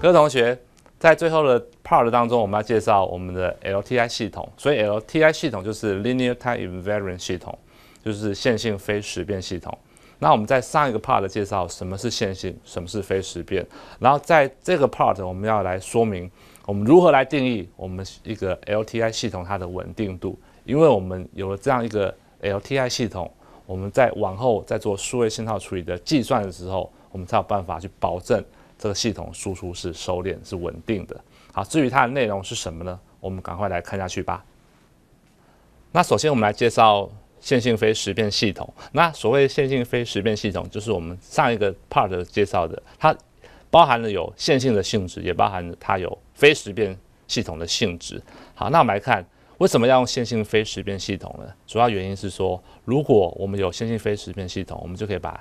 各位同学，在最后的 part 当中，我们要介绍我们的 LTI 系统。所以 LTI 系统就是 Linear Time Invariant 系统，就是线性非时变系统。那我们在上一个 part 介绍什么是线性，什么是非时变。然后在这个 part，我们要来说明我们如何来定义我们一个 LTI 系统它的稳定度。因为我们有了这样一个 LTI 系统，我们在往后再做数位信号处理的计算的时候，我们才有办法去保证。这个系统输出是收敛、是稳定的。好，至于它的内容是什么呢？我们赶快来看下去吧。那首先，我们来介绍线性非时变系统。那所谓线性非时变系统，就是我们上一个 part 介绍的，它包含了有线性的性质，也包含它有非时变系统的性质。好，那我们来看为什么要用线性非时变系统呢？主要原因是说，如果我们有线性非时变系统，我们就可以把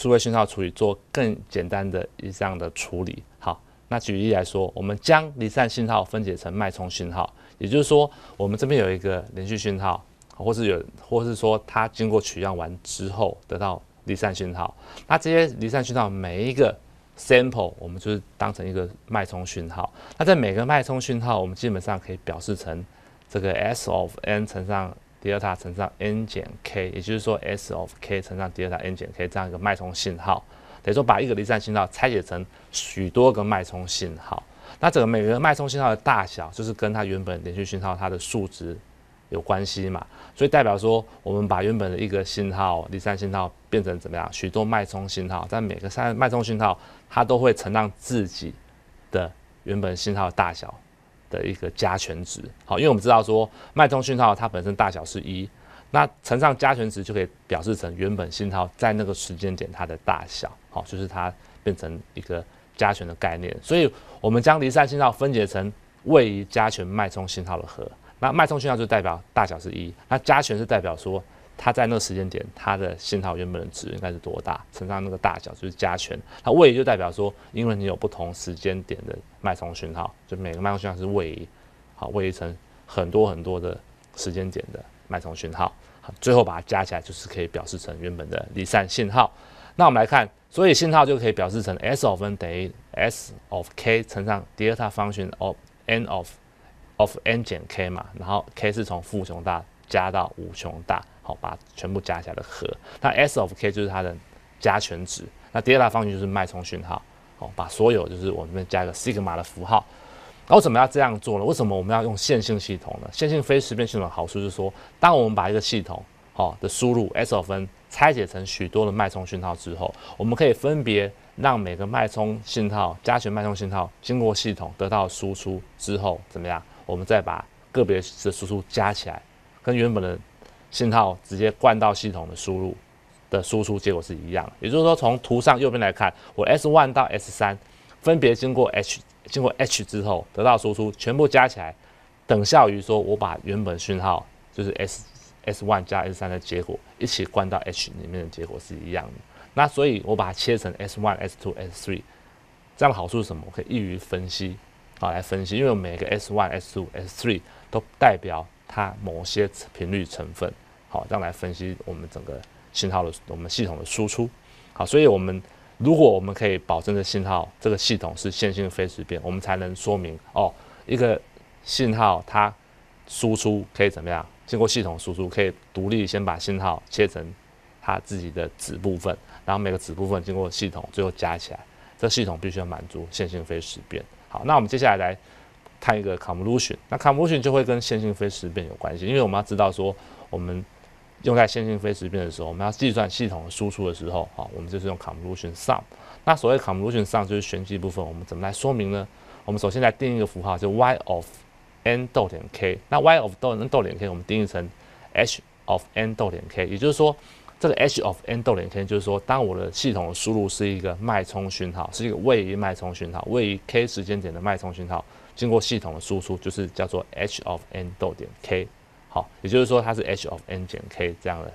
数位讯号处理做更简单的一样的处理。好，那举例来说，我们将离散讯号分解成脉冲讯号，也就是说，我们这边有一个连续讯号，或是有，或是说它经过取样完之后得到离散讯号。那这些离散讯号每一个 sample，我们就是当成一个脉冲讯号。那在每个脉冲讯号，我们基本上可以表示成这个 s of n 乘上。Δ 乘上 n 减 k，也就是说 s of k 乘上 Δn 减 k 这样一个脉冲信号，等于说把一个离散信号拆解成许多个脉冲信号。那整个每个脉冲信号的大小，就是跟它原本连续信号它的数值有关系嘛。所以代表说，我们把原本的一个信号离散信号变成怎么样，许多脉冲信号，但每个脉脉冲信号它都会承让自己的原本信号的大小。的一个加权值，好，因为我们知道说脉冲信号它本身大小是一，那乘上加权值就可以表示成原本信号在那个时间点它的大小，好，就是它变成一个加权的概念，所以我们将离散信号分解成位于加权脉冲信号的和，那脉冲信号就代表大小是一，那加权是代表说。它在那个时间点，它的信号原本的值应该是多大？乘上那个大小就是加权。它位移就代表说，因为你有不同时间点的脉冲信号，就每个脉冲信号是位移，好，位移成很多很多的时间点的脉冲信号，好，最后把它加起来就是可以表示成原本的离散信号。那我们来看，所以信号就可以表示成 s of n 等于 s of k 乘上 delta 方群 of n of of n 减 k 嘛，然后 k 是从负无穷大加到无穷大。好，把全部加起来的和，那 S of k 就是它的加权值。那第二大方程就是脉冲信号。好，把所有就是我们加一个 sigma 的符号。那为什么要这样做呢？为什么我们要用线性系统呢？线性非时变系统的好处就是说，当我们把一个系统哦的输入 S of n 拆解成许多的脉冲信号之后，我们可以分别让每个脉冲信号加权脉冲信号经过系统得到输出之后怎么样？我们再把个别的输出加起来，跟原本的。信号直接灌到系统的输入的输出结果是一样的，也就是说，从图上右边来看，我 S one 到 S 三分别经过 H 经过 H 之后得到输出，全部加起来等效于说我把原本讯号就是 S S one 加 S 三的结果一起灌到 H 里面的结果是一样的。那所以，我把它切成 S one、S two、S three，这样的好处是什么？我可以易于分析啊，来分析，因为每个 S one、S two、S three 都代表。它某些频率成分，好，这样来分析我们整个信号的我们系统的输出，好，所以我们如果我们可以保证的信号这个系统是线性非时变，我们才能说明哦，一个信号它输出可以怎么样？经过系统输出可以独立先把信号切成它自己的子部分，然后每个子部分经过系统最后加起来，这系统必须要满足线性非时变。好，那我们接下来来。看一个 convolution，那 convolution 就会跟线性非时变有关系，因为我们要知道说，我们用在线性非时变的时候，我们要计算系统的输出的时候，好，我们就是用 convolution sum。那所谓 convolution sum 就是玄机部分，我们怎么来说明呢？我们首先来定一个符号，就 y of n 点 k。那 y of n 点 k 我们定义成 h of n 点 k，也就是说，这个 h of n 点 k 就是说，当我的系统的输入是一个脉冲信号，是一个位移脉冲信号，位移 k 时间点的脉冲信号。经过系统的输出就是叫做 h of n 逗点 k，好，也就是说它是 h of n 减 k 这样的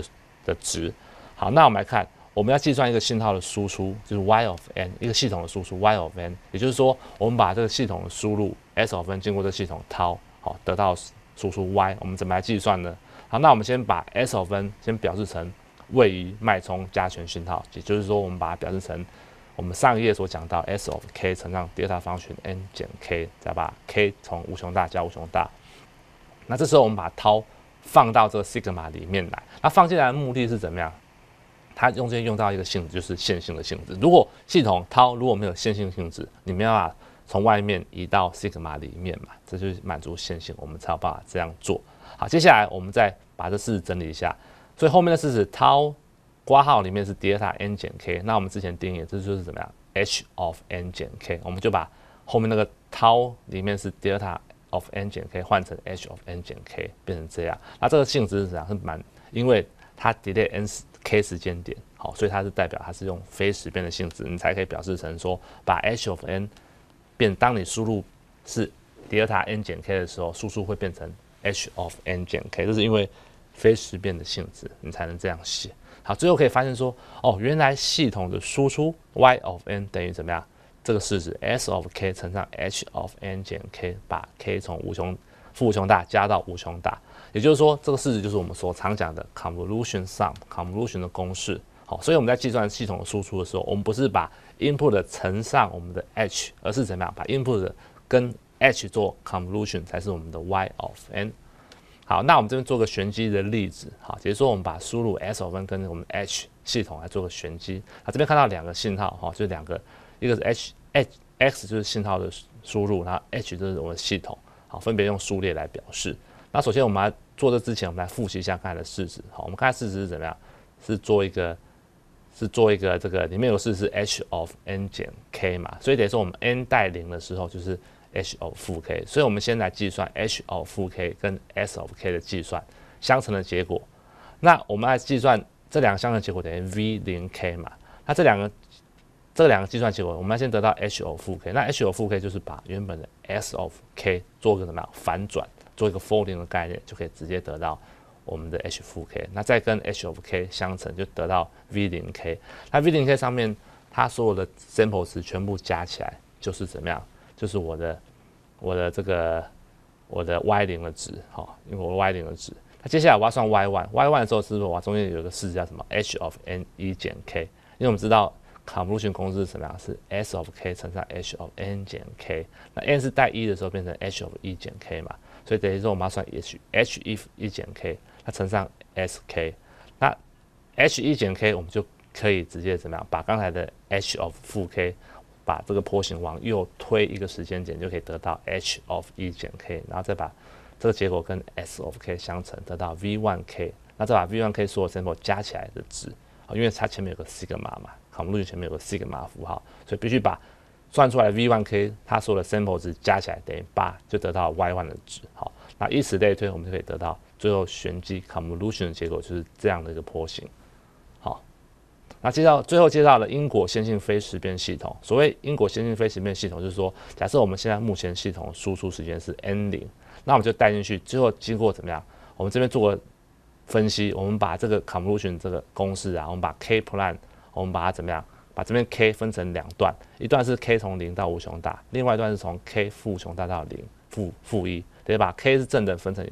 的的值。好，那我们来看，我们要计算一个信号的输出就是 y of n，一个系统的输出 y of n，也就是说我们把这个系统的输入 s of n 经过这系统掏，好，得到输出 y，我们怎么来计算呢？好，那我们先把 s of n 先表示成位于脉冲加权信号，也就是说我们把它表示成。我们上一页所讲到，S of k 乘上 delta 方程 n 减 k，再把 k 从无穷大加无穷大。那这时候我们把 tau 放到这个 sigma 里面来，那放进来的目的是怎么样？它中间用到一个性质，就是线性的性质。如果系统 tau 如果没有线性性质，你没办法从外面移到 sigma 里面嘛。这就是满足线性，我们才有办法这样做。好，接下来我们再把这式子整理一下。所以后面的式子 tau。挂号里面是 delta n 减 k，那我们之前定义，这就是怎么样 h of n 减 k，我们就把后面那个 tau 里面是 delta of n 减 k，换成 h of n 减 k，变成这样。那这个性质是怎样？是满，因为它 delay n k 时间点，好，所以它是代表它是用非时变的性质，你才可以表示成说，把 h of n 变，当你输入是 delta n 减 k 的时候，输出会变成 h of n 减 k，这是因为。非实变的性质，你才能这样写。好，最后可以发现说，哦，原来系统的输出 y of n 等于怎么样？这个式子 s of k 乘上 h of n 减 k，把 k 从无穷负无穷大加到无穷大。也就是说，这个式子就是我们所常讲的 convolution sum convolution 的公式。好，所以我们在计算系统输出的时候，我们不是把 input 乘上我们的 h，而是怎么样？把 input 跟 h 做 convolution 才是我们的 y of n。好，那我们这边做个玄机的例子。好，也就说我们把输入 s 我们跟我们 h 系统来做个玄机，好，这边看到两个信号，哈，就两个，一个是 h h x 就是信号的输入，然后 h 就是我们系统，好，分别用数列来表示。那首先我们来做这之前，我们来复习一下刚才的式子。好，我们刚才式子是怎么样？是做一个，是做一个这个里面有式是 h of n 减 k 嘛，所以等于说我们 n 带零的时候就是。H of 负 k，所以我们先来计算 H of 负 k 跟 S of k 的计算相乘的结果。那我们来计算这两个相乘结果等于 V 零 k 嘛？那这两个，这两个计算结果，我们要先得到 H of 负 k。那 H of 负 k 就是把原本的 S of k 做个什么样反转，做一个 folding 的概念，就可以直接得到我们的 H 负 k。那再跟 H of k 相乘，就得到 V 零 k。那 V 零 k 上面，它所有的 samples 全部加起来，就是怎么样？就是我的。我的这个，我的 y 零的值，好，因为我 y 零的值，那接下来我要算 y 1 y 1的时候是不是我中间有个式子叫什么 h of n 一减 k？因为我们知道 convolution 公式是什么样，是 s of k 乘上 h of n 减 k。那 n 是带一的时候变成 h of 一减 k 嘛，所以等于说我们要算 h h 一减 k，它乘上 s k。那 h 一减 k 我们就可以直接怎么样，把刚才的 h of 负 k。把这个坡形往右推一个时间点，就可以得到 h of 一减 k，然后再把这个结果跟 s of k 相乘，得到 v one k。那再把 v one k 所有 sample 加起来的值，啊，因为它前面有个 sigma 嘛，好，我们路径前面有个 sigma 符号，所以必须把算出来的 v one k 它所有的 sample 值加起来等于八，就得到 y one 的值。好，那以此类推，我们就可以得到最后旋积 convolution 的结果就是这样的一个坡形。那介绍最后介绍了英国线性非时变系统。所谓英国线性非时变系统，就是说，假设我们现在目前系统输出时间是 n 零，那我们就带进去，最后经过怎么样？我们这边做个分析，我们把这个 convolution 这个公式啊，我们把 k plan，我们把它怎么样？把这边 k 分成两段，一段是 k 从零到无穷大，另外一段是从 k 负无穷大到零负负一，得把 k 是正的分成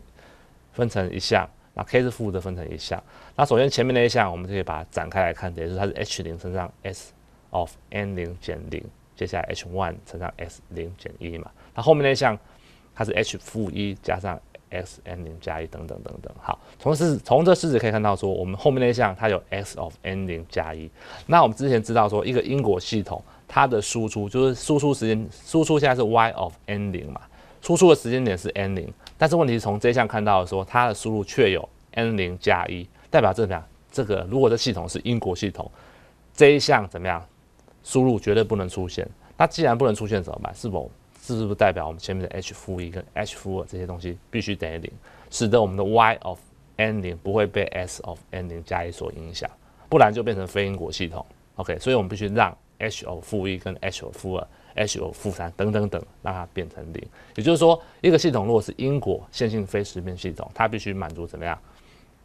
分成一项。那 k 是负的分成一项，那首先前面那一项，我们就可以把它展开来看，也就是它是 h 零乘上 s of n 零减零，接下来 h one 乘上 s 零减一嘛，那后面那一项，它是 h 负一加上 s n 零加一等等等等。好，从式从这式子可以看到说，我们后面那一项它有 s of n 零加一。那我们之前知道说，一个因果系统它的输出就是输出时间输出现在是 y of n 零嘛，输出的时间点是 n 零。但是问题从这项看到，说它的输入却有 n 零加一，代表怎么样？这个如果这系统是因果系统，这一项怎么样？输入绝对不能出现。那既然不能出现，怎么办？是否是不是代表我们前面的 h 负一跟 h 负二这些东西必须等于零，使得我们的 y of n 零不会被 s of n 零加一所影响？不然就变成非因果系统。OK，所以我们必须让。h o 负一跟 h o 负二、h o 负三等等等，让它变成零。也就是说，一个系统如果是因果线性非时变系统，它必须满足怎么样？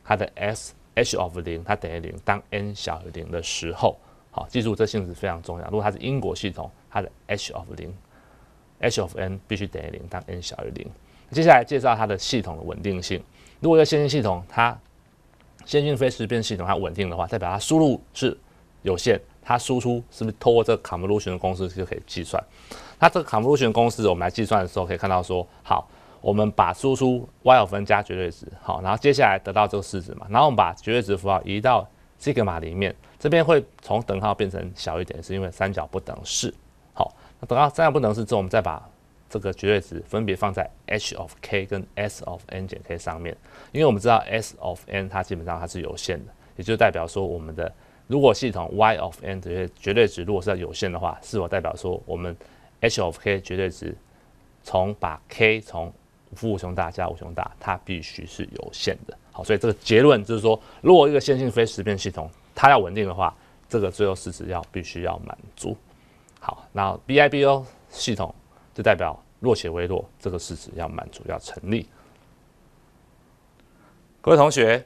它的 S H of 零它等于零，当 n 小于零的时候。好，记住这性质非常重要。如果它是因果系统，它的 H of 零、H of n 必须等于零，当 n 小于零。接下来介绍它的系统的稳定性。如果一个线性系统，它线性非时变系统它稳定的话，代表它输入是有限。它输出是不是透过这个 convolution 的公式就可以计算？那这个 convolution 公式，我们来计算的时候，可以看到说，好，我们把输出 y 有分加绝对值，好，然后接下来得到这个式子嘛，然后我们把绝对值符号移到西格玛里面，这边会从等号变成小一点，是因为三角不等式，好，那等到三角不等式之后，我们再把这个绝对值分别放在 h of k 跟 s of n 减 k 上面，因为我们知道 s of n 它基本上它是有限的，也就代表说我们的。如果系统 y of n 些绝对值如果是要有限的话，是否代表说我们 h of k 绝对值从把 k 从负无穷大加无穷大，它必须是有限的？好，所以这个结论就是说，如果一个线性非时变系统它要稳定的话，这个最后是子要必须要满足。好，那 BIBO 系统就代表弱且微弱，这个是子要满足要成立。各位同学，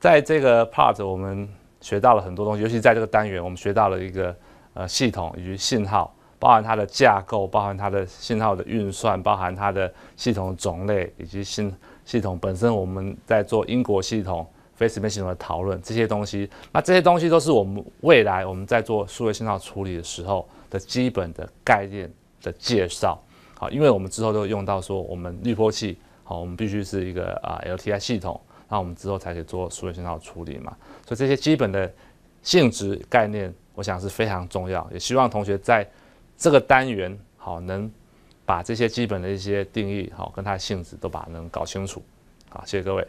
在这个 part 我们。学到了很多东西，尤其在这个单元，我们学到了一个呃系统以及信号，包含它的架构，包含它的信号的运算，包含它的系统种类以及信系统本身。我们在做因果系统、非时变系统的讨论，这些东西，那这些东西都是我们未来我们在做数位信号处理的时候的基本的概念的介绍。好，因为我们之后都会用到说我们滤波器，好，我们必须是一个啊 LTI 系统。那我们之后才可以做数学信号处理嘛，所以这些基本的性质概念，我想是非常重要，也希望同学在这个单元好能把这些基本的一些定义好跟它的性质都把它能搞清楚，好，谢谢各位。